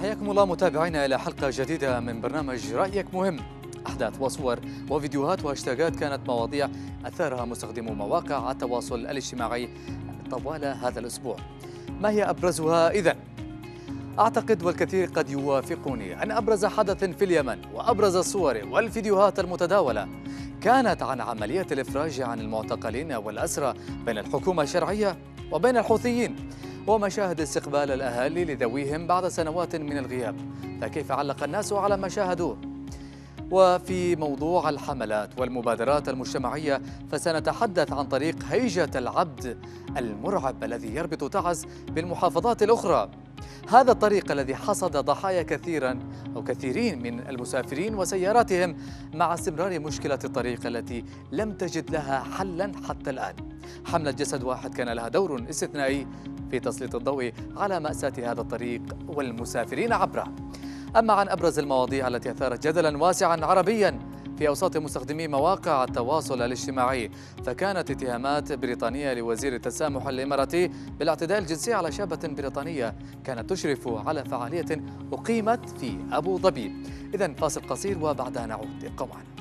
حياكم الله متابعينا إلى حلقة جديدة من برنامج رأيك مهم أحداث وصور وفيديوهات وهاشتاجات كانت مواضيع أثارها مستخدمو مواقع التواصل الاجتماعي طوال هذا الأسبوع ما هي أبرزها إذا؟ أعتقد والكثير قد يوافقني أن أبرز حدث في اليمن وأبرز الصور والفيديوهات المتداولة كانت عن عملية الإفراج عن المعتقلين والأسرى بين الحكومة الشرعية وبين الحوثيين ومشاهد استقبال الأهالي لذويهم بعد سنوات من الغياب فكيف علق الناس على ما شاهدوه وفي موضوع الحملات والمبادرات المجتمعية فسنتحدث عن طريق هيجة العبد المرعب الذي يربط تعز بالمحافظات الأخرى هذا الطريق الذي حصد ضحايا كثيرا أو كثيرين من المسافرين وسياراتهم مع استمرار مشكلة الطريق التي لم تجد لها حلا حتى الآن حملة جسد واحد كان لها دور استثنائي في تسليط الضوء على مأساة هذا الطريق والمسافرين عبره أما عن أبرز المواضيع التي أثارت جدلا واسعا عربيا في أوساط مستخدمي مواقع التواصل الاجتماعي فكانت اتهامات بريطانية لوزير التسامح الإماراتي بالاعتداء الجنسي على شابة بريطانية كانت تشرف على فعالية أقيمت في أبو ظبي إذا فاصل قصير وبعدها نعود قوانا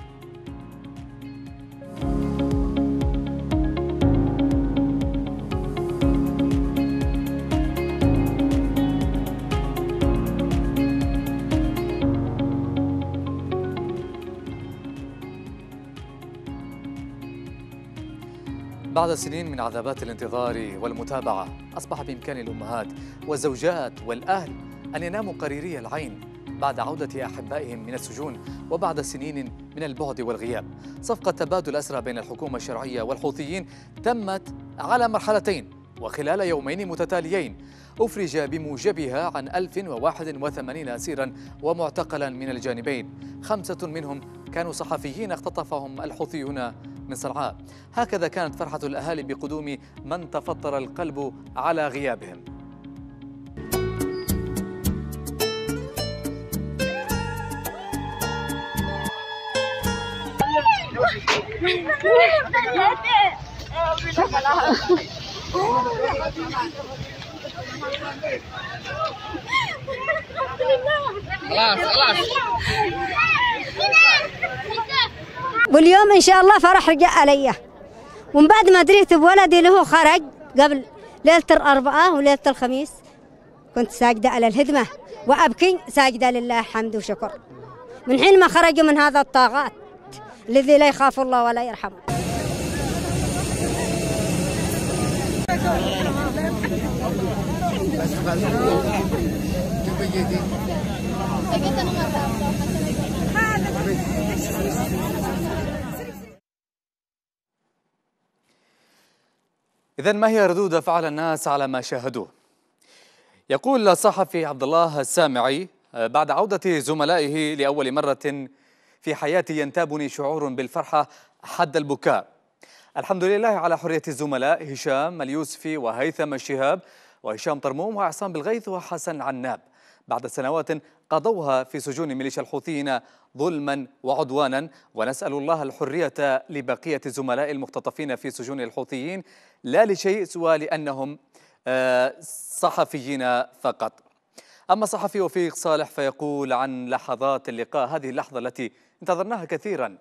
بعد سنين من عذابات الانتظار والمتابعة أصبح بإمكان الأمهات والزوجات والأهل أن يناموا قريري العين بعد عودة أحبائهم من السجون وبعد سنين من البعد والغياب صفقة تبادل أسرى بين الحكومة الشرعية والحوثيين تمت على مرحلتين وخلال يومين متتاليين أفرج بموجبها عن 1081 أسيرا ومعتقلا من الجانبين خمسة منهم كانوا صحفيين اختطفهم الحوثيون من صنعاء هكذا كانت فرحة الأهالي بقدوم من تفطر القلب على غيابهم خلاص خلاص واليوم إن شاء الله فرح رجع علي ومن بعد ما دريت بولدي اللي هو خرج قبل ليلة الأربعاء وليلة الخميس كنت ساجدة على الهدمة وأبكي ساجدة لله حمد وشكر من حين ما خرجوا من هذا الطاغات الذي لا يخاف الله ولا يرحمه هذا إذا ما هي ردود فعل الناس على ما شاهدوه؟ يقول الصحفي عبد الله السامعي آه، بعد عودة زملائه لأول مرة في حياتي ينتابني شعور بالفرحة حد البكاء الحمد لله على حرية الزملاء هشام اليوسفي وهيثم الشهاب وهشام طرموم وعصام بالغيث وحسن عناب بعد سنوات قضوها في سجون ميليشيا الحوثيين ظلما وعدوانا ونسأل الله الحرية لبقية الزملاء المختطفين في سجون الحوثيين لا لشيء سوى لأنهم آه، صحفيين فقط أما صحفي وفيق صالح فيقول عن لحظات اللقاء هذه اللحظة التي انتظرناها كثيرا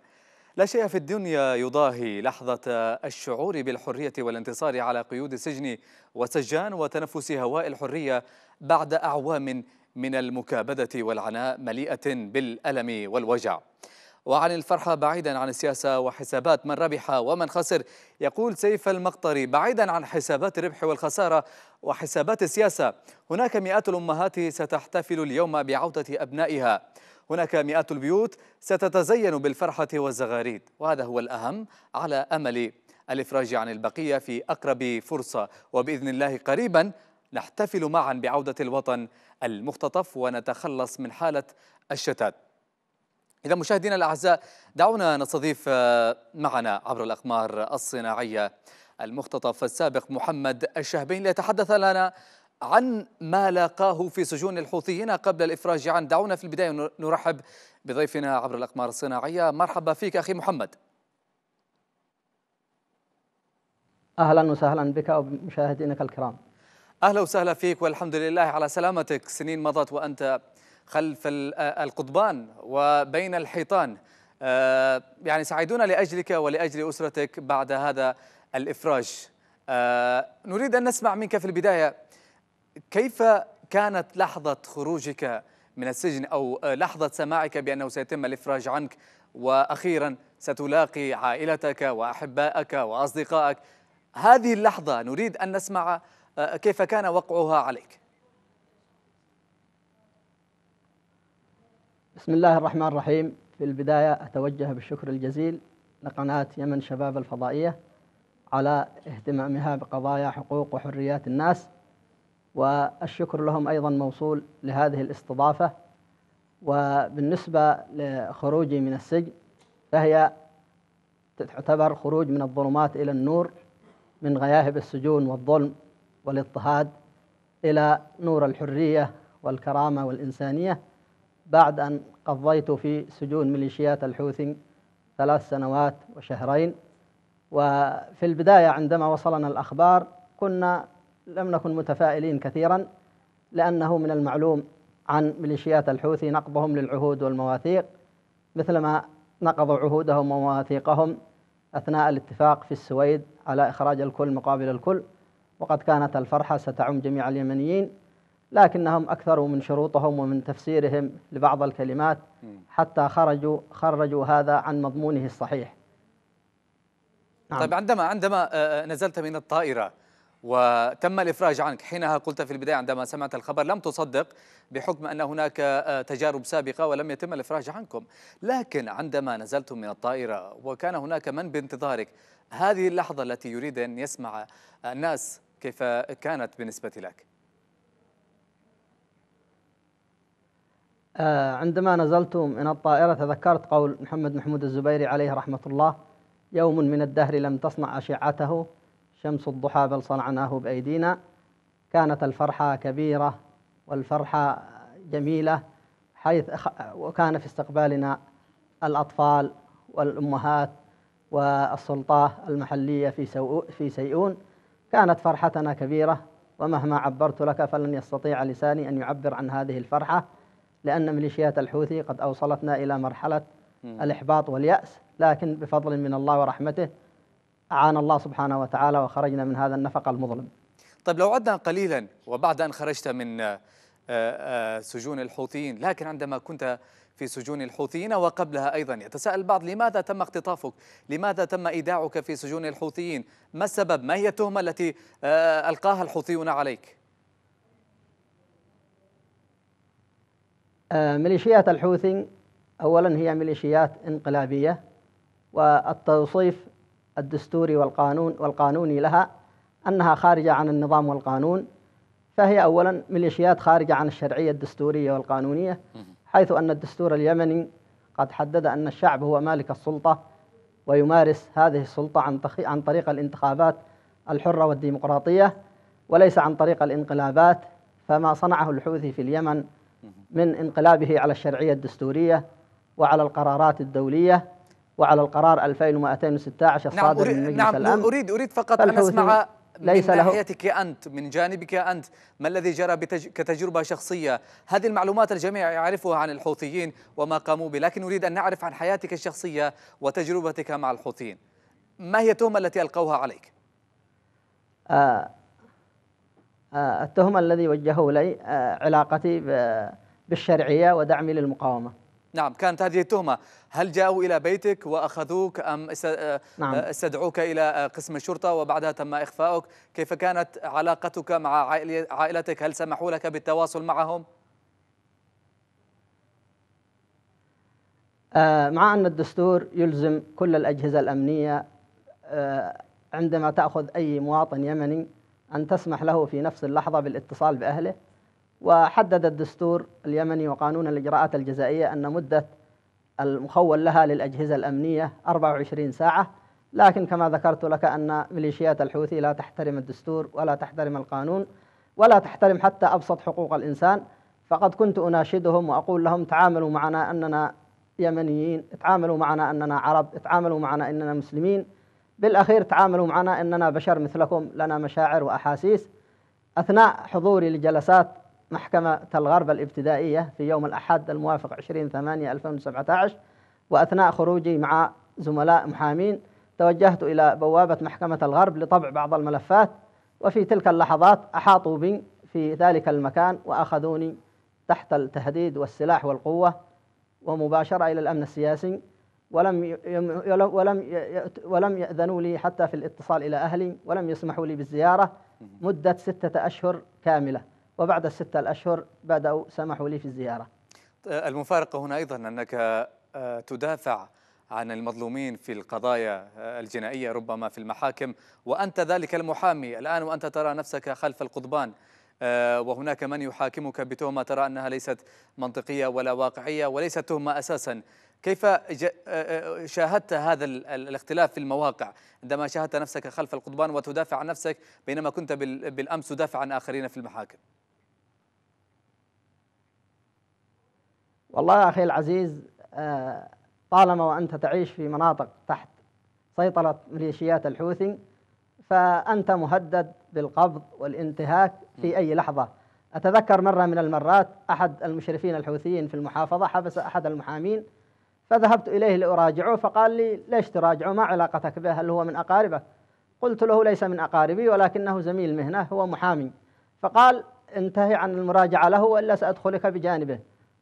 لا شيء في الدنيا يضاهي لحظة آه، الشعور بالحرية والانتصار على قيود السجن والسجان وتنفس هواء الحرية بعد أعوام من المكابدة والعناء مليئة بالألم والوجع وعن الفرحة بعيدا عن السياسة وحسابات من ربح ومن خسر يقول سيف المقطري بعيدا عن حسابات الربح والخسارة وحسابات السياسة هناك مئات الأمهات ستحتفل اليوم بعودة أبنائها هناك مئات البيوت ستتزين بالفرحة والزغاريد وهذا هو الأهم على أمل الإفراج عن البقية في أقرب فرصة وبإذن الله قريبا نحتفل معا بعودة الوطن المختطف ونتخلص من حالة الشتات إذا مشاهدينا الأعزاء دعونا نستضيف آه، معنا عبر الأقمار الصناعية المختطف السابق محمد الشهبين ليتحدث لنا عن ما لاقاه في سجون الحوثيين قبل الإفراج عن دعونا في البداية نرحب بضيفنا عبر الأقمار الصناعية مرحبا فيك أخي محمد أهلا وسهلا بك ومشاهدينك الكرام أهلا وسهلا فيك والحمد لله على سلامتك سنين مضت وأنت خلف آه، القضبان وبين الحيطان آه، يعني سعيدون لأجلك ولأجل أسرتك بعد هذا الإفراج آه، نريد أن نسمع منك في البداية كيف كانت لحظة خروجك من السجن أو لحظة سماعك بأنه سيتم الإفراج عنك وأخيرا ستلاقي عائلتك وأحبائك وأصدقائك هذه اللحظة نريد أن نسمع كيف كان وقعها عليك بسم الله الرحمن الرحيم في البداية أتوجه بالشكر الجزيل لقناة يمن شباب الفضائية على اهتمامها بقضايا حقوق وحريات الناس والشكر لهم أيضا موصول لهذه الاستضافة وبالنسبة لخروجي من السجن فهي تعتبر خروج من الظلمات إلى النور من غياهب السجون والظلم والاضطهاد إلى نور الحرية والكرامة والإنسانية بعد أن قضيت في سجون ميليشيات الحوثي ثلاث سنوات وشهرين وفي البداية عندما وصلنا الأخبار كنا لم نكن متفائلين كثيرا لأنه من المعلوم عن ميليشيات الحوثي نقضهم للعهود والمواثيق مثلما نقضوا عهودهم ومواثيقهم أثناء الاتفاق في السويد على إخراج الكل مقابل الكل وقد كانت الفرحة ستعم جميع اليمنيين لكنهم أكثروا من شروطهم ومن تفسيرهم لبعض الكلمات حتى خرجوا خرجوا هذا عن مضمونه الصحيح نعم. طيب عندما عندما آه، آه، نزلت من الطائرة وتم الإفراج عنك حينها قلت في البداية عندما سمعت الخبر لم تصدق بحكم أن هناك آه، تجارب سابقة ولم يتم الإفراج عنكم لكن عندما نزلتم من الطائرة وكان هناك من بانتظارك هذه اللحظة التي يريد أن يسمع الناس كيف كانت بالنسبة لك آه، عندما نزلت من الطائرة تذكرت قول محمد محمود الزبيري عليه رحمة الله يوم من الدهر لم تصنع أشعته شمس الضحى بل صنعناه بأيدينا كانت الفرحة كبيرة والفرحة جميلة حيث وكان في استقبالنا الأطفال والأمهات والسلطة المحلية في, في سيئون كانت فرحتنا كبيرة ومهما عبرت لك فلن يستطيع لساني أن يعبر عن هذه الفرحة لأن ميليشيات الحوثي قد أوصلتنا إلى مرحلة الإحباط واليأس لكن بفضل من الله ورحمته أعان الله سبحانه وتعالى وخرجنا من هذا النفق المظلم طيب لو عدنا قليلا وبعد أن خرجت من آه، آه، سجون الحوثيين لكن عندما كنت في سجون الحوثيين وقبلها أيضا يتساءل البعض لماذا تم اختطافك لماذا تم إيداعك في سجون الحوثيين ما السبب ما هي التهمة التي آه، ألقاها الحوثيون عليك آه، ميليشيات الحوثي أولا هي ميليشيات انقلابية والتوصيف الدستوري والقانون والقانوني لها أنها خارجة عن النظام والقانون فهي أولا ميليشيات خارجة عن الشرعية الدستورية والقانونية حيث أن الدستور اليمني قد حدد أن الشعب هو مالك السلطة ويمارس هذه السلطة عن, عن طريق الانتخابات الحرة والديمقراطية وليس عن طريق الانقلابات فما صنعه الحوثي في اليمن من انقلابه على الشرعية الدستورية وعلى القرارات الدولية وعلى القرار 2216 الصادر نعم من مجلس نعم الأمن أريد أريد فقط أن أسمع ليس من ناحيتك أنت من جانبك أنت ما الذي جرى بتج... كتجربة شخصية هذه المعلومات الجميع يعرفها عن الحوثيين وما قاموا به لكن نريد أن نعرف عن حياتك الشخصية وتجربتك مع الحوثيين ما هي التهمة التي ألقوها عليك؟ آه آه التهمة الذي وجهوا لي آه علاقتي بالشرعية ودعمي للمقاومة نعم كانت هذه التهمة هل جاءوا إلى بيتك وأخذوك أم نعم. آه، استدعوك نعم. إلى قسم الشرطة وبعدها تم إخفاؤك كيف كانت علاقتك مع عائلتك هل سمحوا لك بالتواصل معهم؟ آه، مع أن الدستور يلزم كل الأجهزة الأمنية آه، عندما تأخذ أي مواطن يمني أن تسمح له في نفس اللحظة بالاتصال بأهله وحدد الدستور اليمني وقانون الإجراءات الجزائية أن مدة المخول لها للأجهزة الأمنية 24 ساعة لكن كما ذكرت لك أن ميليشيات الحوثي لا تحترم الدستور ولا تحترم القانون ولا تحترم حتى أبسط حقوق الإنسان فقد كنت أناشدهم وأقول لهم تعاملوا معنا أننا يمنيين تعاملوا معنا أننا عرب تعاملوا معنا أننا مسلمين بالأخير تعاملوا معنا أننا بشر مثلكم لنا مشاعر وأحاسيس أثناء حضوري لجلسات محكمة الغرب الابتدائية في يوم الأحد الموافق 20 8 2017 وأثناء خروجي مع زملاء محامين توجهت إلى بوابة محكمة الغرب لطبع بعض الملفات وفي تلك اللحظات أحاطوا بي في ذلك المكان وأخذوني تحت التهديد والسلاح والقوة ومباشرة إلى الأمن السياسي ولم ولم ولم يأذنوا لي حتى في الاتصال إلى أهلي ولم يسمحوا لي بالزيارة مدة ستة أشهر كاملة وبعد الستة الأشهر بدأوا سمحوا لي في الزيارة المفارقة هنا أيضا أنك آه، تدافع عن المظلومين في القضايا آه، الجنائية ربما في المحاكم وأنت ذلك المحامي الآن وأنت ترى نفسك خلف القضبان آه، وهناك من يحاكمك بتهمة ترى أنها ليست منطقية ولا واقعية وليست تهمة أساسا كيف شاهدت هذا الاختلاف في المواقع عندما شاهدت نفسك خلف القضبان وتدافع عن نفسك بينما كنت بالأمس تدافع عن آخرين في المحاكم والله يا أخي العزيز آه، طالما وأنت تعيش في مناطق تحت سيطرة ميليشيات الحوثي فأنت مهدد بالقبض والانتهاك في أي لحظة أتذكر مرة من المرات أحد المشرفين الحوثيين في المحافظة حبس أحد المحامين فذهبت إليه لأراجعه فقال لي ليش تراجعه ما علاقتك به هل هو من أقاربك قلت له ليس من أقاربي ولكنه زميل مهنة هو محامي فقال انتهي عن المراجعة له وإلا سأدخلك بجانبه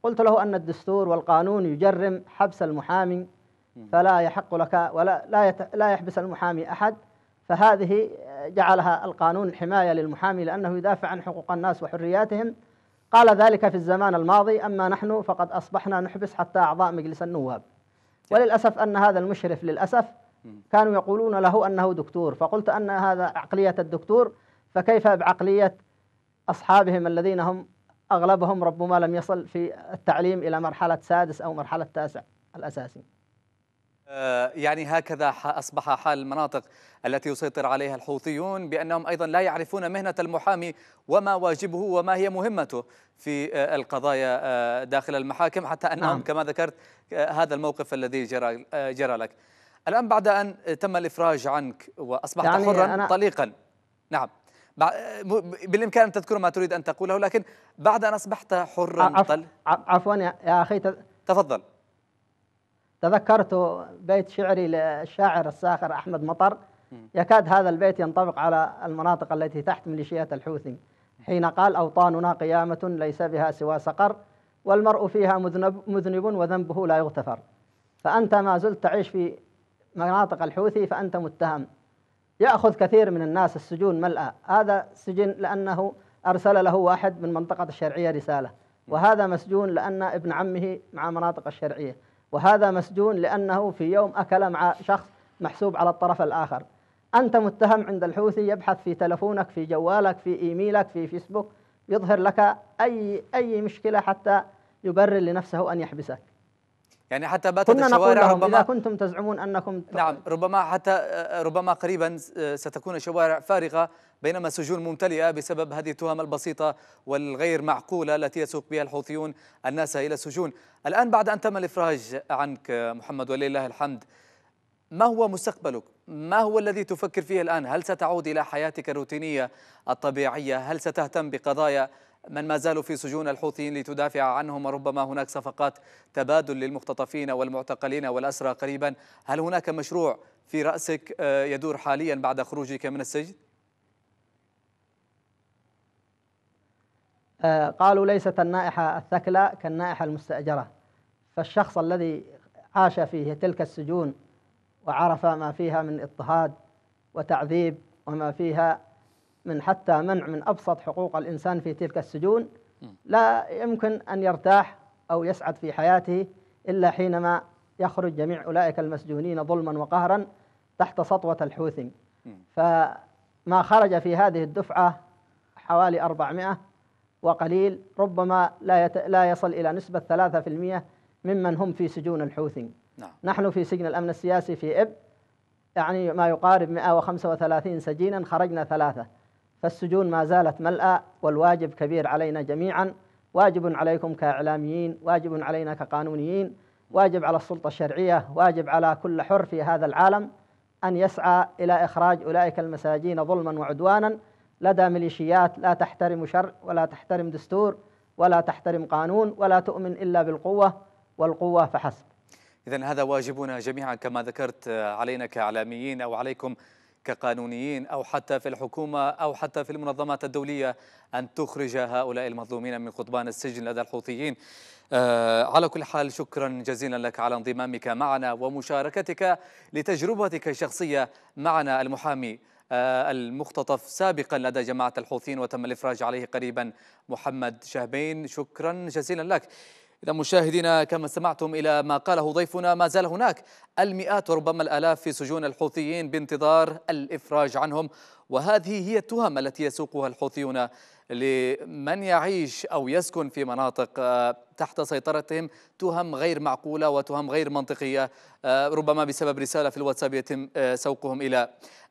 قلت له أن الدستور والقانون يجرم حبس المحامي فلا يحق لك ولا لا, يت لا يحبس المحامي أحد فهذه جعلها القانون حماية للمحامي لأنه يدافع عن حقوق الناس وحرياتهم قال ذلك في الزمان الماضي أما نحن فقد أصبحنا نحبس حتى أعضاء مجلس النواب وللأسف أن هذا المشرف للأسف كانوا يقولون له أنه دكتور فقلت أن هذا عقلية الدكتور فكيف بعقلية أصحابهم الذين هم أغلبهم ربما لم يصل في التعليم إلى مرحلة سادس أو مرحلة تاسع الأساسي آه، يعني هكذا أصبح حال المناطق التي يسيطر عليها الحوثيون بأنهم أيضا لا يعرفون مهنة المحامي وما واجبه وما هي مهمته في آه، القضايا آه، داخل المحاكم حتى أنهم نعم. كما ذكرت هذا الموقف الذي جرى, جرى لك الآن بعد أن تم الإفراج عنك وأصبحت يعني حرا طليقا نعم بالإمكان أن تذكر ما تريد أن تقوله لكن بعد أن أصبحت حرا عفوا يا أخي تفضل تذكرت بيت شعري للشاعر الساخر أحمد مطر يكاد هذا البيت ينطبق على المناطق التي تحت ميليشيات الحوثي حين قال أوطاننا قيامة ليس بها سوى سقر والمرء فيها مذنب, مذنب وذنبه لا يغتفر فأنت ما زلت تعيش في مناطق الحوثي فأنت متهم يأخذ كثير من الناس السجون ملأى هذا سجن لأنه أرسل له واحد من منطقة الشرعية رسالة وهذا مسجون لأن ابن عمه مع مناطق الشرعية وهذا مسجون لأنه في يوم أكل مع شخص محسوب على الطرف الآخر أنت متهم عند الحوثي يبحث في تلفونك في جوالك في إيميلك في فيسبوك يظهر لك أي أي مشكلة حتى يبرر لنفسه أن يحبسك يعني حتى باتت كنا الشوارع نقول ربما إذا كنتم تزعمون أنكم نعم ربما حتى آه، ربما قريبا آه، ستكون الشوارع فارغة بينما السجون ممتلئة بسبب هذه التهم البسيطة والغير معقولة التي يسوق بها الحوثيون الناس إلى السجون الآن بعد أن تم الإفراج عنك محمد ولله الحمد ما هو مستقبلك؟ ما هو الذي تفكر فيه الآن؟ هل ستعود إلى حياتك الروتينية الطبيعية؟ هل ستهتم بقضايا من ما زالوا في سجون الحوثيين لتدافع عنهم وربما هناك صفقات تبادل للمختطفين والمعتقلين والأسرى قريبا هل هناك مشروع في رأسك آه، يدور حاليا بعد خروجك من السجن؟ آه، قالوا ليست النائحة الثكلى كالنائحة المستأجرة فالشخص الذي عاش في تلك السجون وعرف ما فيها من اضطهاد وتعذيب وما فيها من حتى منع من أبسط حقوق الإنسان في تلك السجون لا يمكن أن يرتاح أو يسعد في حياته إلا حينما يخرج جميع أولئك المسجونين ظلما وقهرا تحت سطوة الحوثي فما خرج في هذه الدفعة حوالي 400 وقليل ربما لا يت... لا يصل إلى نسبة 3% ممن هم في سجون الحوثي نعم. نحن في سجن الأمن السياسي في إب يعني ما يقارب 135 سجينا خرجنا ثلاثة فالسجون ما زالت ملأى والواجب كبير علينا جميعا واجب عليكم كإعلاميين واجب علينا كقانونيين واجب على السلطة الشرعية واجب على كل حر في هذا العالم أن يسعى إلى إخراج أولئك المساجين ظلما وعدوانا لدى ميليشيات لا تحترم شرع ولا تحترم دستور ولا تحترم قانون ولا تؤمن إلا بالقوة والقوة فحسب إذا هذا واجبنا جميعا كما ذكرت علينا كإعلاميين أو عليكم كقانونيين أو حتى في الحكومة أو حتى في المنظمات الدولية أن تخرج هؤلاء المظلومين من قضبان السجن لدى الحوثيين آه على كل حال شكرا جزيلا لك على انضمامك معنا ومشاركتك لتجربتك الشخصية معنا المحامي آه المختطف سابقا لدى جماعة الحوثيين وتم الإفراج عليه قريبا محمد شهبين شكرا جزيلا لك إذا مشاهدينا كما سمعتم إلى ما قاله ضيفنا ما زال هناك المئات وربما الآلاف في سجون الحوثيين بانتظار الإفراج عنهم وهذه هي التهم التي يسوقها الحوثيون لمن يعيش أو يسكن في مناطق آه، تحت سيطرتهم تهم غير معقولة وتهم غير منطقية آه، ربما بسبب رسالة في الواتساب يتم آه، سوقهم إلى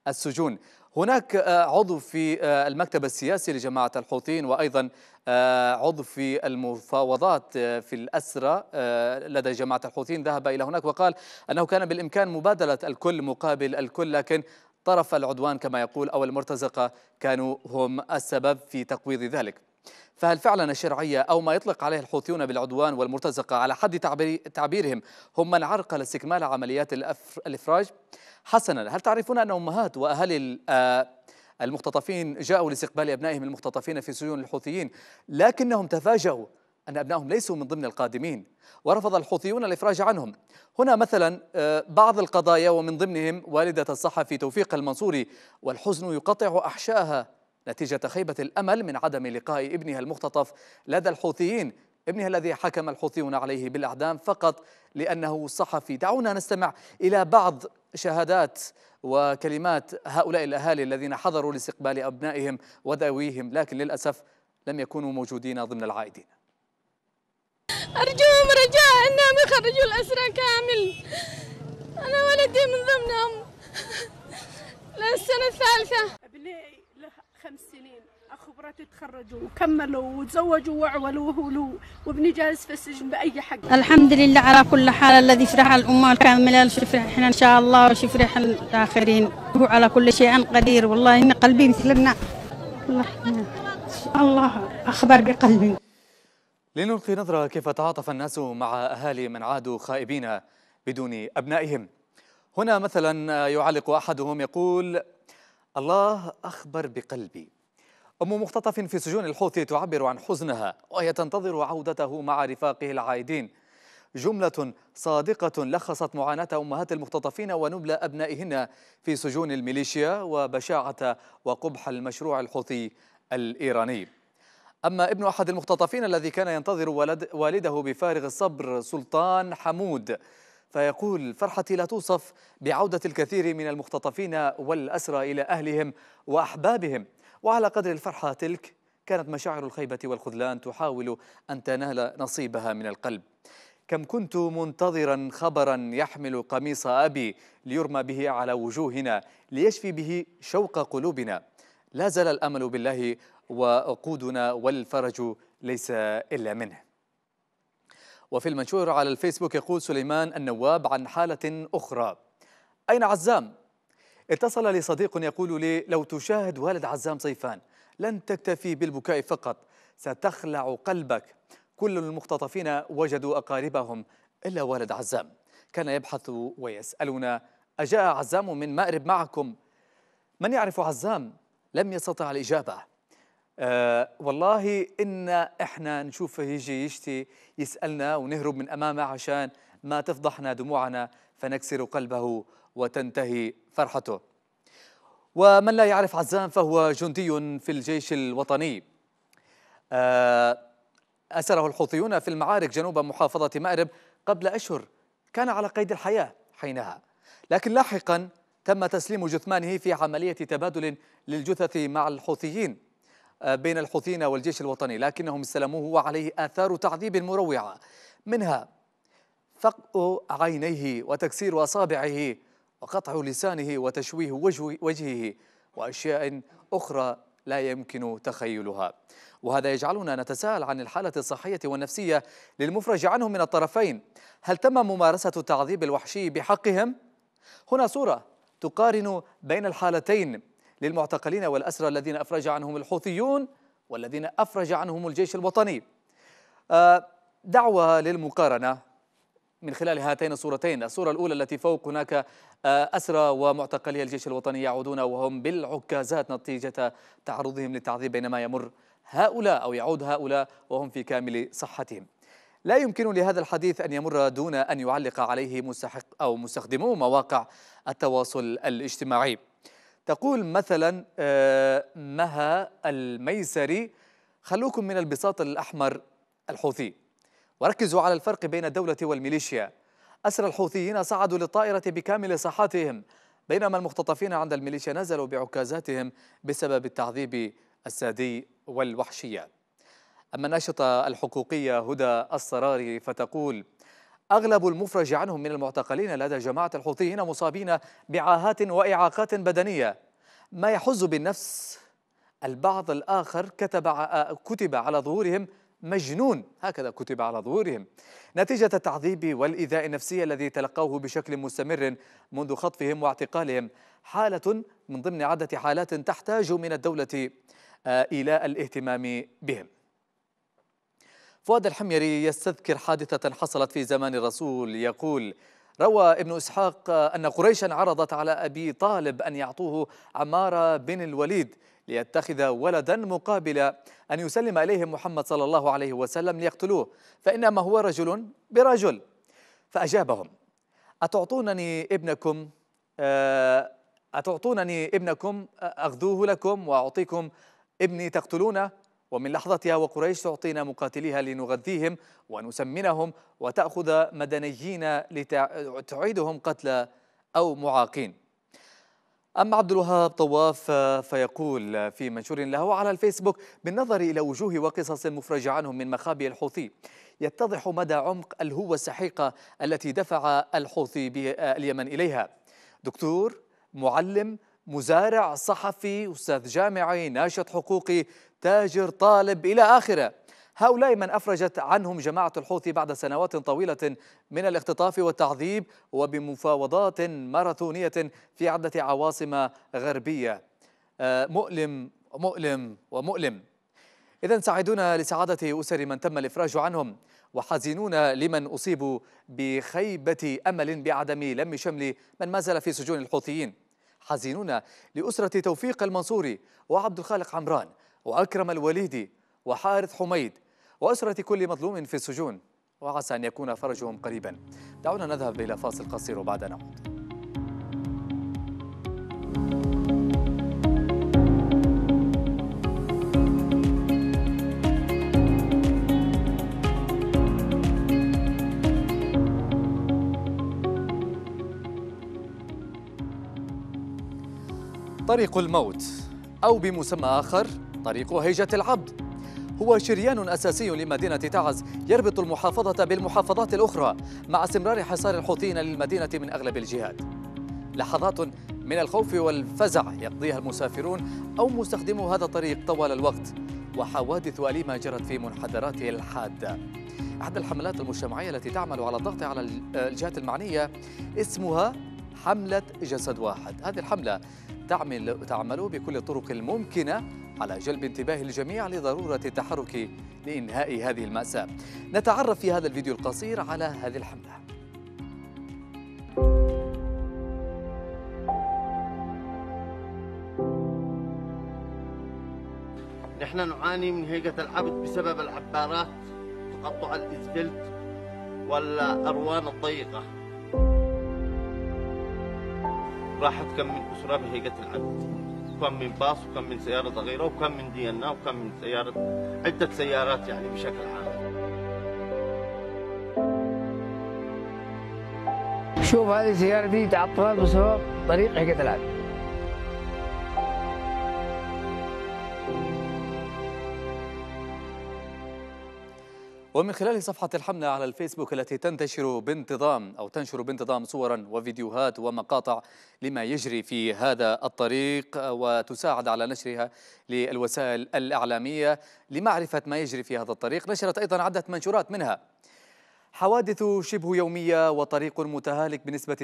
السجون هناك عضو في المكتب السياسي لجماعة الحوثيين وأيضا آه، عضو في المفاوضات آه، في الأسرة آه، لدى جماعة الحوثيين ذهب إلى هناك وقال أنه كان بالإمكان مبادلة الكل مقابل الكل لكن طرف العدوان كما يقول أو المرتزقة كانوا هم السبب في تقويض ذلك فهل فعلا الشرعية أو ما يطلق عليه الحوثيون بالعدوان والمرتزقة على حد تعبيرهم هم من عرقل استكمال عمليات الإفراج؟ حسنا هل تعرفون أن أمهات وأهل المختطفين جاءوا لاستقبال أبنائهم المختطفين في سجون الحوثيين لكنهم تفاجؤوا أن أبنائهم ليسوا من ضمن القادمين ورفض الحوثيون الإفراج عنهم هنا مثلا آه، بعض القضايا ومن ضمنهم والدة الصحفي توفيق المنصوري والحزن يقطع أحشائها نتيجة خيبة الأمل من عدم لقاء ابنها المختطف لدى الحوثيين ابنها الذي حكم الحوثيون عليه بالإعدام فقط لأنه صحفي دعونا نستمع إلى بعض شهادات وكلمات هؤلاء الأهالي الذين حضروا لاستقبال أبنائهم وذويهم لكن للأسف لم يكونوا موجودين ضمن العائدين أرجوهم رجاء أنهم يخرجوا الأسرى كامل أنا ولدي من ضمنهم للسنة الثالثة ابني له خمس سنين خبرات تخرجوا وكملوا وتزوجوا وعولوا وهولوا وابني جالس في السجن باي حق الحمد لله على كل حال الذي فرح الامه الكامله إحنا ان شاء الله وشفرح الاخرين هو على كل شيء قدير والله ان قلبي مثلنا الله الله اخبر بقلبي لنلقي نظرة كيف تعاطف الناس مع أهالي من عادوا خائبين بدون أبنائهم هنا مثلا يعلق أحدهم يقول الله أخبر بقلبي أم مختطف في سجون الحوثي تعبر عن حزنها وهي تنتظر عودته مع رفاقه العائدين جملة صادقة لخصت معاناة أمهات المختطفين ونبل أبنائهن في سجون الميليشيا وبشاعة وقبح المشروع الحوثي الإيراني أما ابن أحد المختطفين الذي كان ينتظر ولد والده بفارغ الصبر سلطان حمود فيقول فرحتي لا توصف بعودة الكثير من المختطفين والأسرى إلى أهلهم وأحبابهم وعلى قدر الفرحة تلك كانت مشاعر الخيبة والخذلان تحاول أن تنال نصيبها من القلب كم كنت منتظرا خبرا يحمل قميص أبي ليرمى به على وجوهنا ليشفي به شوق قلوبنا لا زال الأمل بالله وقودنا والفرج ليس إلا منه وفي المنشور على الفيسبوك يقول سليمان النواب عن حالة أخرى أين عزام اتصل لي صديق يقول لي لو تشاهد والد عزام صيفان لن تكتفي بالبكاء فقط ستخلع قلبك كل المختطفين وجدوا أقاربهم إلا والد عزام كان يبحث ويسألنا أجاء عزام من مأرب معكم من يعرف عزام لم يستطع الإجابة أه والله إن إحنا نشوفه يجي يشتي يسألنا ونهرب من أمامه عشان ما تفضحنا دموعنا فنكسر قلبه وتنتهي فرحته ومن لا يعرف عزام فهو جندي في الجيش الوطني آه، أسره الحوثيون في المعارك جنوب محافظة مأرب قبل أشهر كان على قيد الحياة حينها لكن لاحقا تم تسليم جثمانه في عملية تبادل للجثث مع الحوثيين آه، بين الحوثيين والجيش الوطني لكنهم استلموه وعليه آثار تعذيب مروعة منها فقء عينيه وتكسير أصابعه وقطع لسانه وتشويه وجهه وأشياء أخرى لا يمكن تخيلها وهذا يجعلنا نتساءل عن الحالة الصحية والنفسية للمفرج عنهم من الطرفين هل تم ممارسة التعذيب الوحشي بحقهم؟ هنا صورة تقارن بين الحالتين للمعتقلين والأسرى الذين أفرج عنهم الحوثيون والذين أفرج عنهم الجيش الوطني آه، دعوة للمقارنة من خلال هاتين الصورتين الصورة الأولى التي فوق هناك آه، أسرى ومعتقلي الجيش الوطني يعودون وهم بالعكازات نتيجة تعرضهم للتعذيب بينما يمر هؤلاء أو يعود هؤلاء وهم في كامل صحتهم لا يمكن لهذا الحديث أن يمر دون أن يعلق عليه مستحق أو مستخدمو مواقع التواصل الاجتماعي تقول مثلا آه، مها الميسري خلوكم من البساط الأحمر الحوثي وركزوا على الفرق بين الدولة والميليشيا أسر الحوثيين صعدوا للطائرة بكامل صحتهم بينما المختطفين عند الميليشيا نزلوا بعكازاتهم بسبب التعذيب السادي والوحشية أما الناشطة الحقوقية هدى الصراري فتقول أغلب المفرج عنهم من المعتقلين لدى جماعة الحوثيين مصابين بعاهات وإعاقات بدنية ما يحز بالنفس البعض الآخر كتب, كتب على ظهورهم مجنون هكذا كتب على ظهورهم نتيجة التعذيب والإيذاء النفسي الذي تلقوه بشكل مستمر منذ خطفهم واعتقالهم حالة من ضمن عدة حالات تحتاج من الدولة آه، إلى الاهتمام بهم فؤاد الحميري يستذكر حادثة حصلت في زمان الرسول يقول روى ابن إسحاق أن قريشا عرضت على أبي طالب أن يعطوه عمارة بن الوليد ليتخذ ولدا مقابل أن يسلم إليه محمد صلى الله عليه وسلم ليقتلوه فإنما هو رجل برجل فأجابهم أتعطونني ابنكم آه، أتعطونني ابنكم أغذوه لكم وأعطيكم ابني تقتلونه ومن لحظتها وقريش تعطينا مقاتليها لنغذيهم ونسمنهم وتأخذ مدنيين لتعيدهم قتلى أو معاقين أما عبد الوهاب طواف فيقول في منشور له على الفيسبوك بالنظر إلى وجوه وقصص مفرج عنهم من مخابئ الحوثي يتضح مدى عمق الهوة السحيقة التي دفع الحوثي اليمن إليها دكتور معلم مزارع صحفي أستاذ جامعي ناشط حقوقي تاجر طالب إلى آخره هؤلاء من أفرجت عنهم جماعة الحوثي بعد سنوات طويلة من الاختطاف والتعذيب وبمفاوضات ماراثونية في عدة عواصم غربية آه، مؤلم مؤلم ومؤلم إذا سعيدون لسعادة أسر من تم الإفراج عنهم وحزينون لمن أصيبوا بخيبة أمل بعدم لم شمل من ما زال في سجون الحوثيين حزينون لأسرة توفيق المنصوري وعبد الخالق عمران وأكرم الوليدي وحارث حميد وأسرة كل مظلوم في السجون وعسى أن يكون فرجهم قريبا دعونا نذهب إلى فاصل قصير وبعد نعود طريق الموت أو بمسمى آخر طريق هيجة العبد هو شريان أساسي لمدينة تعز يربط المحافظة بالمحافظات الأخرى مع استمرار حصار الحوثيين للمدينة من أغلب الجهات لحظات من الخوف والفزع يقضيها المسافرون أو مستخدمو هذا الطريق طوال الوقت وحوادث أليمة جرت في منحدراته الحادة أحد الحملات المجتمعية التي تعمل على الضغط على الجهات المعنية اسمها حملة جسد واحد هذه الحملة تعمل, تعمل بكل الطرق الممكنة على جلب انتباه الجميع لضرورة التحرك لإنهاء هذه المأساة نتعرف في هذا الفيديو القصير على هذه الحملة نحن نعاني من هيجة العبد بسبب العبارات تقطع الإسفلت والأروان الضيقة راحت كم من أسرة بهيجة العبد وكم من باص وكم من سيارة صغيرة وكم من دي ان إيه وكم من سيارة عدة سيارات يعني بشكل عام شوف هذه سيارتي تعطلت بسبب طريق حقت العالم ومن خلال صفحة الحملة على الفيسبوك التي تنتشر بانتظام أو تنشر بانتظام صورا وفيديوهات ومقاطع لما يجري في هذا الطريق وتساعد على نشرها للوسائل الإعلامية لمعرفة ما يجري في هذا الطريق نشرت أيضا عدة منشورات منها حوادث شبه يومية وطريق متهالك بنسبة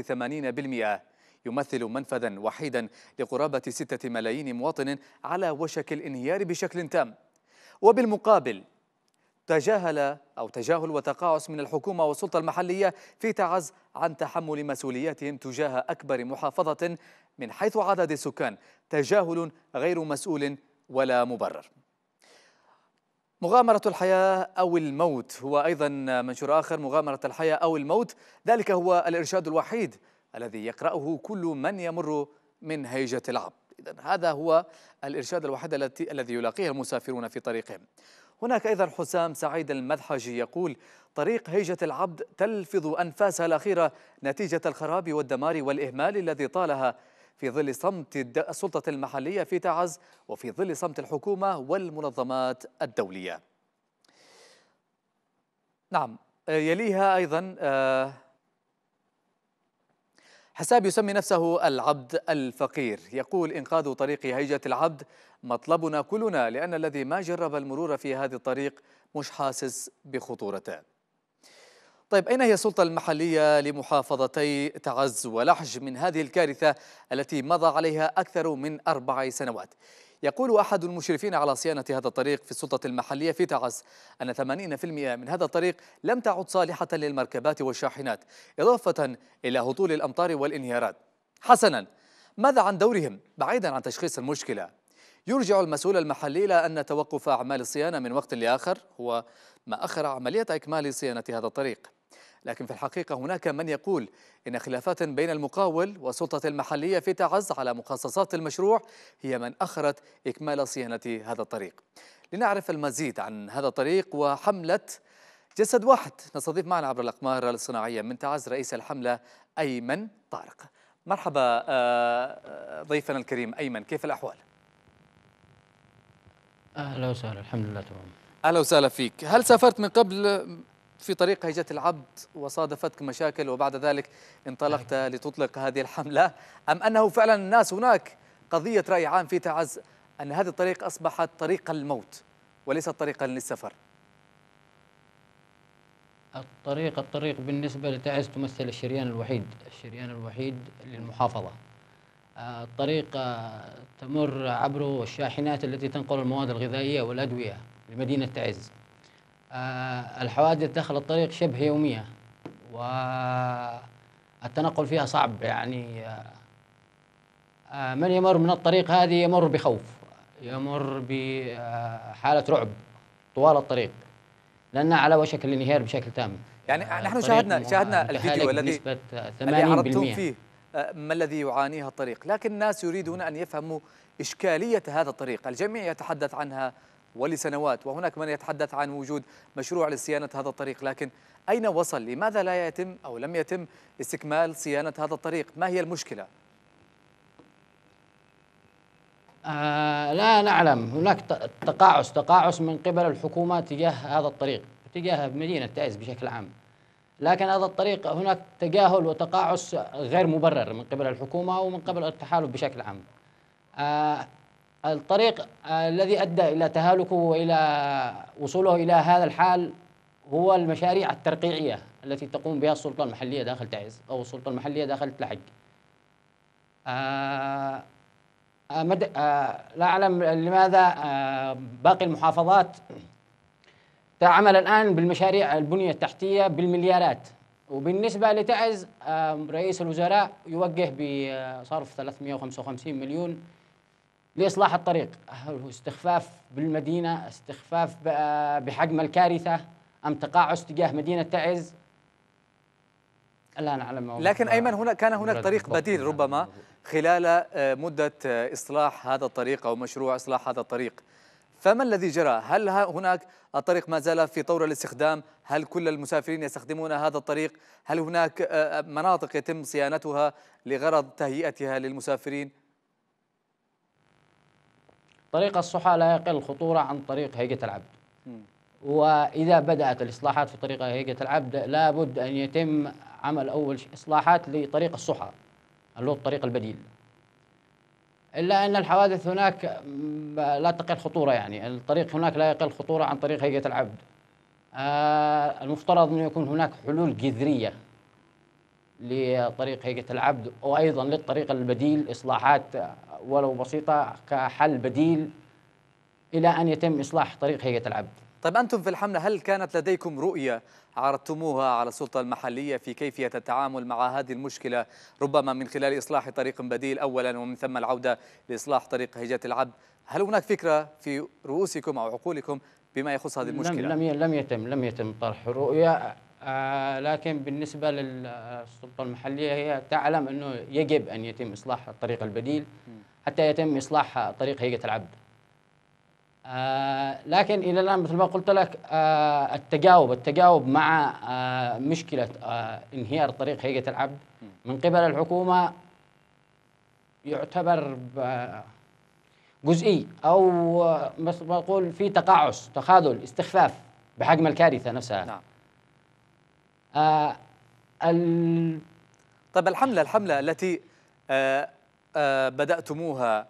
80% يمثل منفذا وحيدا لقرابة 6 ملايين مواطن على وشك الانهيار بشكل تام وبالمقابل تجاهل أو تجاهل وتقاعس من الحكومة والسلطة المحلية في تعز عن تحمل مسؤولياتهم تجاه أكبر محافظة من حيث عدد السكان تجاهل غير مسؤول ولا مبرر مغامرة الحياة أو الموت هو أيضا منشور آخر مغامرة الحياة أو الموت ذلك هو الإرشاد الوحيد الذي يقرأه كل من يمر من هيجة العب إذن هذا هو الإرشاد الوحيد الذي يلاقيه المسافرون في طريقهم هناك أيضا حسام سعيد المذحجي يقول طريق هيجة العبد تلفظ أنفاسها الأخيرة نتيجة الخراب والدمار والإهمال الذي طالها في ظل صمت السلطة المحلية في تعز وفي ظل صمت الحكومة والمنظمات الدولية نعم آه، يليها أيضا آه، حساب يسمي نفسه العبد الفقير يقول إنقاذ طريق هيجة العبد مطلبنا كلنا لأن الذي ما جرب المرور في هذا الطريق مش حاسس بخطورته طيب أين هي السلطة المحلية لمحافظتي تعز ولحج من هذه الكارثة التي مضى عليها أكثر من أربع سنوات؟ يقول أحد المشرفين على صيانة هذا الطريق في السلطة المحلية في تعز أن 80% من هذا الطريق لم تعد صالحة للمركبات والشاحنات إضافة إلى هطول الأمطار والانهيارات حسنا ماذا عن دورهم بعيدا عن تشخيص المشكلة يرجع المسؤول المحلي إلى أن توقف أعمال الصيانة من وقت لآخر هو ما أخر عملية إكمال صيانة هذا الطريق لكن في الحقيقة هناك من يقول إن خلافات بين المقاول والسلطة المحلية في تعز على مخصصات المشروع هي من أخرت إكمال صيانة هذا الطريق لنعرف المزيد عن هذا الطريق وحملة جسد واحد نستضيف معنا عبر الأقمار الصناعية من تعز رئيس الحملة أيمن طارق مرحبا آه، آه، ضيفنا الكريم أيمن كيف الأحوال؟ أهلا وسهلا الحمد لله تمام أهلا وسهلا فيك هل سافرت من قبل في طريق هجة العبد وصادفتك مشاكل وبعد ذلك انطلقت نعم. لتطلق هذه الحملة أم أنه فعلا الناس هناك قضية رأي عام في تعز أن هذه الطريق أصبحت طريق الموت وليست طريقا للسفر الطريق الطريق بالنسبة لتعز تمثل الشريان الوحيد الشريان الوحيد للمحافظة آه، الطريق آه، تمر عبره الشاحنات التي تنقل المواد الغذائية والأدوية لمدينة تعز آه، الحوادث داخل الطريق شبه يومية والتنقل فيها صعب يعني آه، آه، من يمر من الطريق هذه يمر بخوف يمر بحالة رعب طوال الطريق لأنه على وشك الانهيار بشكل تام يعني نحن شاهدنا شاهدنا الفيديو الذي الذي عرضتم فيه ما الذي يعانيه الطريق لكن الناس يريدون أن يفهموا إشكالية هذا الطريق الجميع يتحدث عنها ولسنوات وهناك من يتحدث عن وجود مشروع لصيانة هذا الطريق لكن أين وصل؟ لماذا لا يتم أو لم يتم استكمال صيانة هذا الطريق؟ ما هي المشكلة؟ آه لا نعلم هناك تقاعس تقاعس من قبل الحكومة تجاه هذا الطريق تجاه مدينة تائز بشكل عام لكن هذا الطريق هناك تجاهل وتقاعس غير مبرر من قبل الحكومة ومن قبل التحالف بشكل عام آه الطريق آه، الذي أدى إلى تهالكه وإلى وصوله إلى هذا الحال هو المشاريع الترقيعية التي تقوم بها السلطة المحلية داخل تعز أو السلطة المحلية داخل تلحق آه آه،, آه لا أعلم لماذا آه باقي المحافظات تعمل الآن بالمشاريع البنية التحتية بالمليارات وبالنسبة لتعز آه، رئيس الوزراء يوجه بصرف 355 مليون لإصلاح الطريق استخفاف بالمدينة استخفاف بحجم الكارثة أم تقاعس تجاه مدينة تعز لا نعلم لكن أيمن هنا كان هناك طريق بديل ربما خلال آه، مدة آه، إصلاح هذا الطريق أو مشروع إصلاح هذا الطريق فما الذي جرى؟ هل هناك الطريق ما زال في طور الاستخدام؟ هل كل المسافرين يستخدمون هذا الطريق؟ هل هناك آه، مناطق يتم صيانتها لغرض تهيئتها للمسافرين؟ طريق الصحى لا يقل خطورة عن طريق هيئة العبد وإذا بدأت الإصلاحات في طريق هيئة العبد لابد أن يتم عمل أول إصلاحات لطريق الصحى اللي هو الطريق البديل إلا أن الحوادث هناك لا تقل خطورة يعني الطريق هناك لا يقل خطورة عن طريق هيئة العبد آه، المفترض أن يكون هناك حلول جذرية لطريق هيئة العبد وأيضا للطريق البديل إصلاحات ولو بسيطة كحل بديل إلى أن يتم إصلاح طريق هيئة العبد طيب أنتم في الحملة هل كانت لديكم رؤية عرضتموها على السلطة المحلية في كيفية التعامل مع هذه المشكلة ربما من خلال إصلاح طريق بديل أولا ومن ثم العودة لإصلاح طريق هيئة العبد هل هناك فكرة في رؤوسكم أو عقولكم بما يخص هذه المشكلة؟ لم, لم يتم لم يتم طرح رؤية آه، لكن بالنسبة للسلطة المحلية هي تعلم أنه يجب أن يتم إصلاح الطريق البديل حتى يتم إصلاح طريق هيئة العبد آه لكن الى الان مثل ما قلت لك آه التجاوب التجاوب مع آه مشكله آه، انهيار طريق هيئه العبد من قبل الحكومه يعتبر آه، جزئي او مثل ما اقول في تقاعس تخاذل استخفاف بحجم الكارثه نفسها نعم. آه، ال... طيب الحملة الحملة التي آه، آه، بدأتموها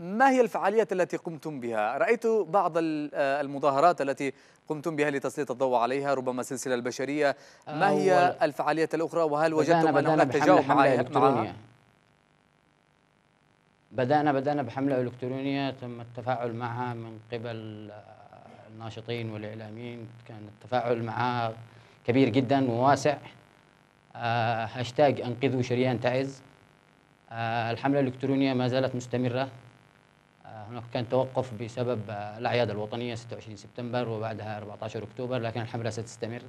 ما هي الفعاليات التي قمتم بها؟ رأيت بعض المظاهرات التي قمتم بها لتسليط الضوء عليها ربما السلسلة البشرية ما هي الفعاليات الأخرى وهل وجدتم أن هناك تجاوب معها؟ بدأنا بدأنا بحملة إلكترونية تم التفاعل معها من قبل الناشطين والإعلاميين كان التفاعل معها كبير جدا وواسع آه، هاشتاج أنقذوا شريان تعز آه، الحملة الإلكترونية ما زالت مستمرة آه، هناك كان توقف بسبب الأعياد الوطنية 26 سبتمبر وبعدها 14 أكتوبر لكن الحملة ستستمر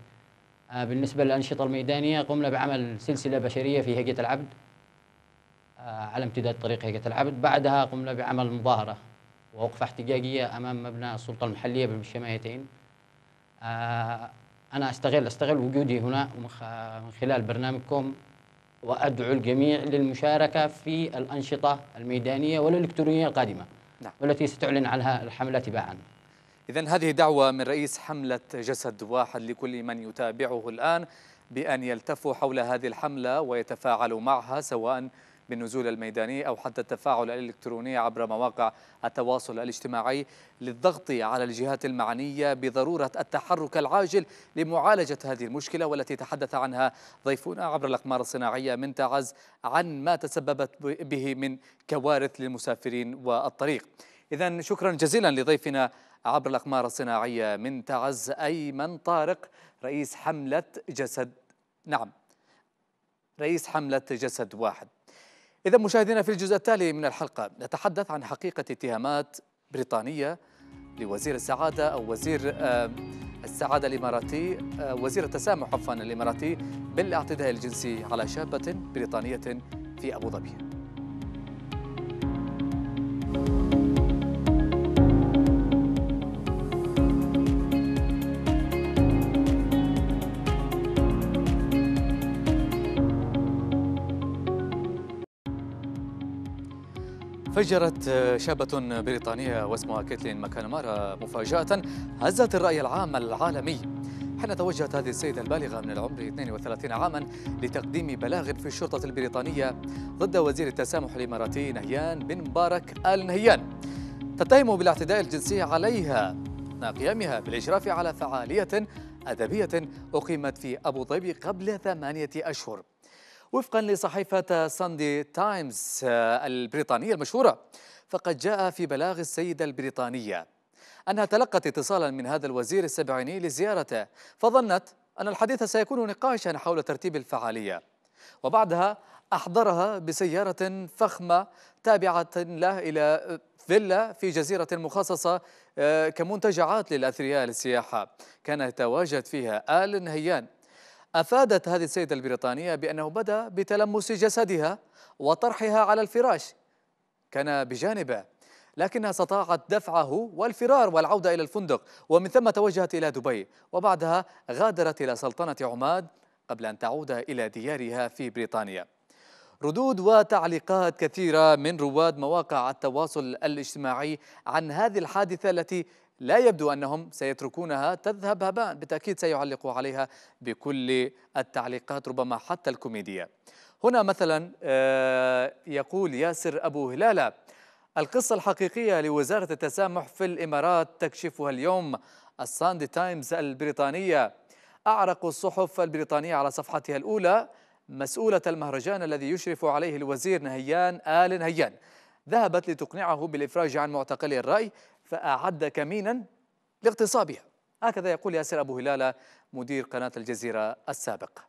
بالنسبة للأنشطة الميدانية قمنا بعمل سلسلة بشرية في هيئة العبد على امتداد طريق هيئة العبد بعدها قمنا بعمل مظاهرة ووقفة احتجاجية أمام مبنى السلطة المحلية بالشمايتين أنا أستغل أستغل وجودي هنا من خلال برنامجكم وأدعو الجميع للمشاركة في الأنشطة الميدانية والإلكترونية القادمة نعم. والتي ستعلن عنها الحملة تباعا إذا هذه دعوة من رئيس حملة جسد واحد لكل من يتابعه الآن بأن يلتفوا حول هذه الحملة ويتفاعلوا معها سواء بالنزول الميداني أو حتى التفاعل الإلكتروني عبر مواقع التواصل الاجتماعي للضغط على الجهات المعنية بضرورة التحرك العاجل لمعالجة هذه المشكلة والتي تحدث عنها ضيفنا عبر الأقمار الصناعية من تعز عن ما تسببت به من كوارث للمسافرين والطريق إذا شكرا جزيلا لضيفنا عبر الأقمار الصناعية من تعز أيمن طارق رئيس حملة جسد نعم رئيس حملة جسد واحد إذا مشاهدينا في الجزء التالي من الحلقة نتحدث عن حقيقة اتهامات بريطانية لوزير السعادة أو وزير السعادة الإماراتي وزير التسامح عفوا الإماراتي بالاعتداء الجنسي على شابة بريطانية في أبو ظبي. فجرت آه، شابة بريطانية واسمها كيتلين ماكانمارا مفاجأة هزت الرأي العام العالمي حين توجهت هذه السيدة البالغة من العمر 32 عاما لتقديم بلاغ في الشرطة البريطانية ضد وزير التسامح الإماراتي نهيان بن مبارك آل نهيان تتهم بالاعتداء الجنسي عليها أثناء قيامها بالإشراف على فعالية أدبية أقيمت في أبو ظبي قبل ثمانية أشهر وفقا لصحيفة ساندي آه، تايمز البريطانية المشهورة فقد جاء في بلاغ السيدة البريطانية أنها تلقت اتصالا من هذا الوزير السبعيني لزيارته فظنت أن الحديث سيكون نقاشا حول ترتيب الفعالية وبعدها أحضرها بسيارة فخمة تابعة له إلى آه، فيلا في جزيرة مخصصة آه، كمنتجعات للأثرياء للسياحة كان يتواجد فيها آل نهيان أفادت هذه السيدة البريطانية بأنه بدأ بتلمس جسدها وطرحها على الفراش كان بجانبه لكنها استطاعت دفعه والفرار والعودة إلى الفندق ومن ثم توجهت إلى دبي وبعدها غادرت إلى سلطنة عماد قبل أن تعود إلى ديارها في بريطانيا ردود وتعليقات كثيرة من رواد مواقع التواصل الاجتماعي عن هذه الحادثة التي لا يبدو أنهم سيتركونها تذهب هباء بالتأكيد سيعلقوا عليها بكل التعليقات ربما حتى الكوميديا هنا مثلا آه، يقول ياسر أبو هلالة القصة الحقيقية لوزارة التسامح في الإمارات تكشفها اليوم الساندي تايمز البريطانية أعرق الصحف البريطانية على صفحتها الأولى مسؤولة المهرجان الذي يشرف عليه الوزير نهيان آل نهيان ذهبت لتقنعه بالإفراج عن معتقلي الرأي فأعد كمينا لاغتصابها هكذا يقول ياسر أبو هلالة مدير قناة الجزيرة السابق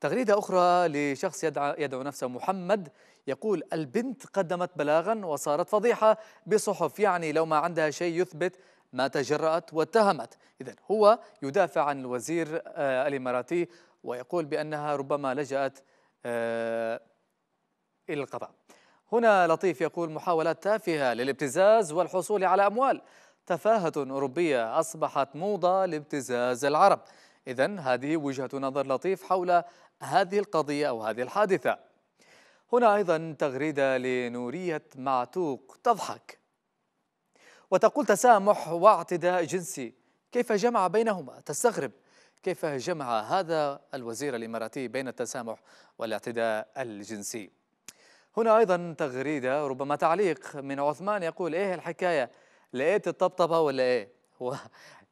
تغريدة أخرى لشخص يدعو نفسه محمد يقول البنت قدمت بلاغا وصارت فضيحة بصحف يعني لو ما عندها شيء يثبت ما تجرأت واتهمت إذا هو يدافع عن الوزير آه، الإماراتي ويقول بأنها ربما لجأت آه، إلى القضاء هنا لطيف يقول محاولات تافهة للابتزاز والحصول على أموال تفاهة أوروبية أصبحت موضة لابتزاز العرب إذا هذه وجهة نظر لطيف حول هذه القضية أو هذه الحادثة هنا أيضا تغريدة لنورية معتوق تضحك وتقول تسامح واعتداء جنسي كيف جمع بينهما تستغرب كيف جمع هذا الوزير الإماراتي بين التسامح والاعتداء الجنسي هنا أيضا تغريدة ربما تعليق من عثمان يقول إيه الحكاية لقيت الطبطبة ولا إيه هو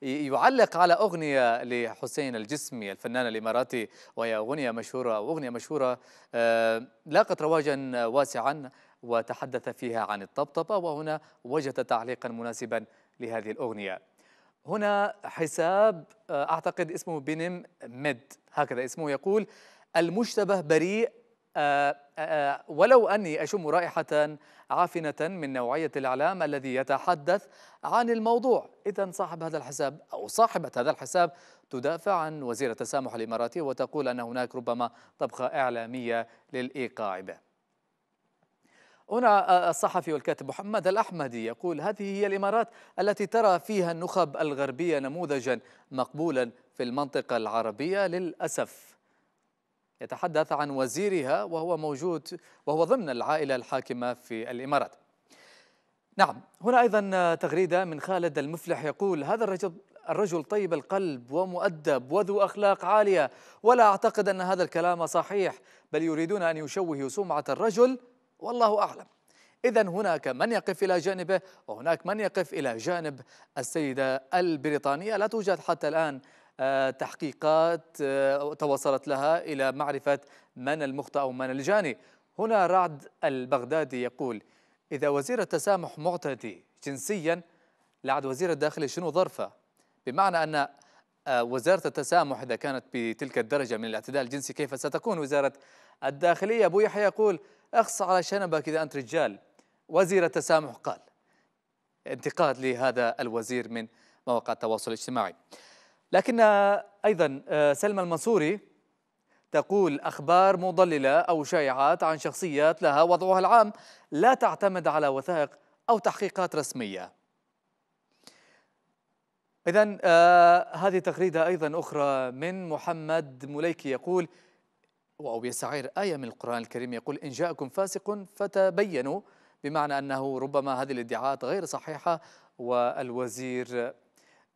يعلق على أغنية لحسين الجسمي الفنان الإماراتي وهي أغنية مشهورة أو أغنية مشهورة آه، لاقت رواجا واسعا وتحدث فيها عن الطبطبة وهنا وجد تعليقا مناسبا لهذه الأغنية هنا حساب آه، أعتقد اسمه بنم مد هكذا اسمه يقول المشتبه بريء آه، آه، آه، ولو أني أشم رائحة عافنة من نوعية الإعلام الذي يتحدث عن الموضوع إذا صاحب هذا الحساب أو صاحبة هذا الحساب تدافع عن وزير التسامح الإماراتي وتقول أن هناك ربما طبخة إعلامية للإيقاع به هنا الصحفي والكاتب محمد الأحمدي يقول هذه هي الإمارات التي ترى فيها النخب الغربية نموذجا مقبولا في المنطقة العربية للأسف يتحدث عن وزيرها وهو موجود وهو ضمن العائلة الحاكمة في الإمارات نعم هنا أيضا تغريدة من خالد المفلح يقول هذا الرجل الرجل طيب القلب ومؤدب وذو أخلاق عالية ولا أعتقد أن هذا الكلام صحيح بل يريدون أن يشوهوا سمعة الرجل والله أعلم إذا هناك من يقف إلى جانبه وهناك من يقف إلى جانب السيدة البريطانية لا توجد حتى الآن آه، تحقيقات آه، توصلت لها إلى معرفة من المخطئ أو من الجاني هنا رعد البغدادي يقول إذا وزير التسامح معتدي جنسيا لعد وزير الداخلية شنو ظرفه بمعنى أن آه، وزارة التسامح إذا كانت بتلك الدرجة من الاعتداء الجنسي كيف ستكون وزارة الداخلية أبو يحيى يقول أخص على شنبك إذا أنت رجال وزير التسامح قال انتقاد لهذا الوزير من مواقع التواصل الاجتماعي لكن أيضا آه، سلمى المنصوري تقول أخبار مضللة أو شائعات عن شخصيات لها وضعها العام لا تعتمد على وثائق أو تحقيقات رسمية إذا آه هذه تغريدة أيضا أخرى من محمد مليكي يقول أو يستعير آية من القرآن الكريم يقول إن جاءكم فاسق فتبينوا بمعنى أنه ربما هذه الادعاءات غير صحيحة والوزير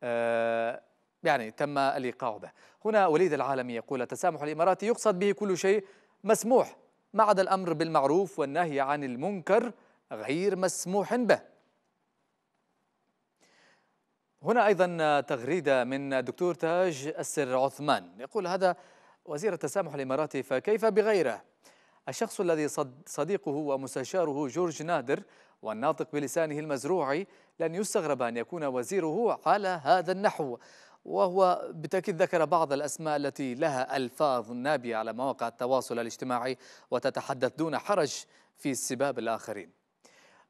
آه يعني تم الإيقاع به هنا وليد العالمي يقول التسامح الإماراتي يقصد به كل شيء مسموح ما عدا الأمر بالمعروف والنهي عن المنكر غير مسموح به هنا أيضا تغريدة من الدكتور تاج السر عثمان يقول هذا وزير التسامح الإماراتي فكيف بغيره الشخص الذي صديقه ومستشاره جورج نادر والناطق بلسانه المزروع لن يستغرب أن يكون وزيره على هذا النحو وهو بالتأكيد ذكر بعض الأسماء التي لها ألفاظ نابية على مواقع التواصل الاجتماعي وتتحدث دون حرج في سباب الآخرين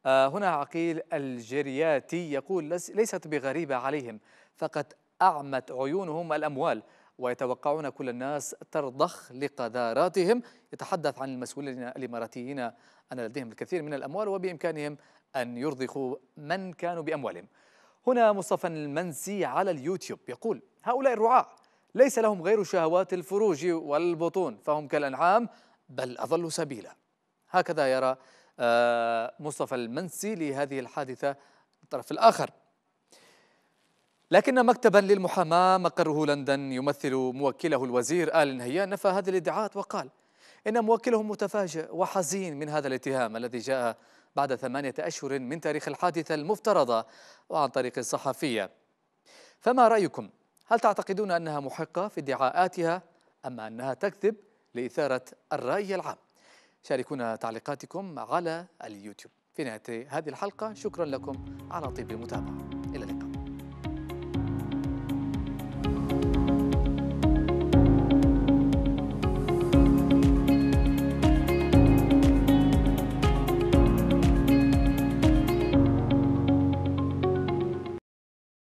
آه، هنا عقيل الجرياتي يقول ليست بغريبة عليهم فقد أعمت عيونهم الأموال ويتوقعون كل الناس ترضخ لقذاراتهم يتحدث عن المسؤولين الإماراتيين أن لديهم الكثير من الأموال وبإمكانهم أن يرضخوا من كانوا بأموالهم هنا مصطفى المنسي على اليوتيوب يقول هؤلاء الرعاء ليس لهم غير شهوات الفروج والبطون فهم كالأنعام بل أضل سبيلا هكذا يرى آه، مصطفى المنسي لهذه الحادثة الطرف الآخر لكن مكتبا للمحاماة مقره لندن يمثل موكله الوزير آل نهيان نفى هذه الادعاءات وقال إن موكله متفاجئ وحزين من هذا الاتهام الذي جاء بعد ثمانية أشهر من تاريخ الحادثة المفترضة وعن طريق الصحفية فما رأيكم؟ هل تعتقدون أنها محقة في ادعاءاتها أم أنها تكذب لإثارة الرأي العام؟ شاركونا تعليقاتكم على اليوتيوب في نهاية هذه الحلقة شكرا لكم على طيب المتابعة إلى اللقاء